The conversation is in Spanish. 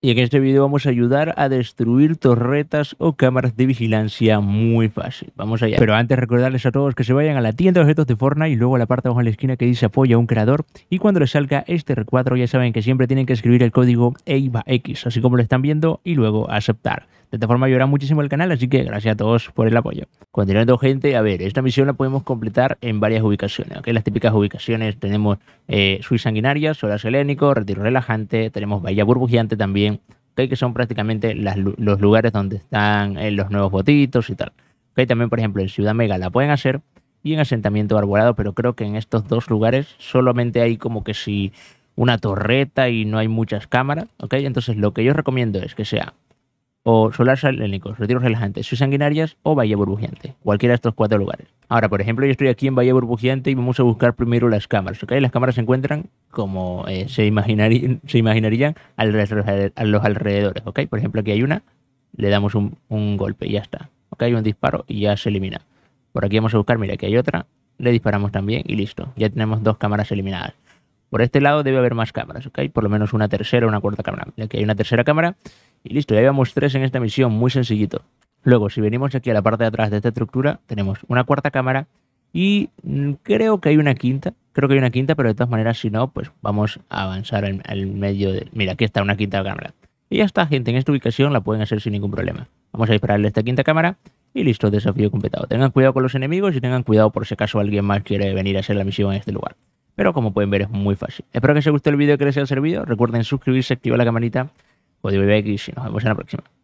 Y en este video vamos a ayudar a destruir torretas o cámaras de vigilancia muy fácil. Vamos allá. Pero antes recordarles a todos que se vayan a la tienda de objetos de Fortnite y luego a la parte de abajo en la esquina que dice apoya a un creador. Y cuando les salga este recuadro ya saben que siempre tienen que escribir el código EIVAX, así como lo están viendo, y luego aceptar. De esta forma ayudará muchísimo el canal, así que gracias a todos por el apoyo. Continuando gente, a ver, esta misión la podemos completar en varias ubicaciones, ¿ok? Las típicas ubicaciones tenemos eh, Sanguinaria, Solar Selénico, Retiro Relajante, tenemos Bahía Burbujeante también, Que son prácticamente los lugares donde están eh, los nuevos botitos y tal. ¿Ok? También, por ejemplo, en Ciudad Mega la pueden hacer y en Asentamiento Arbolado, pero creo que en estos dos lugares solamente hay como que si una torreta y no hay muchas cámaras, ¿ok? Entonces lo que yo recomiendo es que sea o solar salénico, retiros relajantes, sus sanguinarias o valle burbujeante. Cualquiera de estos cuatro lugares. Ahora, por ejemplo, yo estoy aquí en Valle Burbujeante y vamos a buscar primero las cámaras. ¿ok? Las cámaras se encuentran, como eh, se, imaginarían, se imaginarían, a los alrededores. ¿ok? Por ejemplo, aquí hay una, le damos un, golpe y ya está. ¿ok? Un disparo y ya se elimina. Por aquí vamos a buscar, mira, aquí hay otra, le disparamos también y listo. Ya tenemos dos cámaras eliminadas. Por este lado debe haber más cámaras, ¿ok? Por lo menos una tercera o una cuarta cámara. Aquí hay una tercera cámara y listo, ya llevamos tres en esta misión, muy sencillito. Luego, si venimos aquí a la parte de atrás de esta estructura, tenemos una cuarta cámara y mm, creo que hay una quinta, creo que hay una quinta, pero de todas maneras, si no, pues vamos a avanzar al, medio de... Mira, aquí está una quinta cámara. Y ya está, gente, en esta ubicación la pueden hacer sin ningún problema. Vamos a dispararle esta quinta cámara y listo, desafío completado. Tengan cuidado con los enemigos y tengan cuidado por si acaso alguien más quiere venir a hacer la misión en este lugar pero como pueden ver es muy fácil. Espero que os haya gustado el vídeo que les haya servido. Recuerden suscribirse, activar la campanita, código BX y nos vemos en la próxima.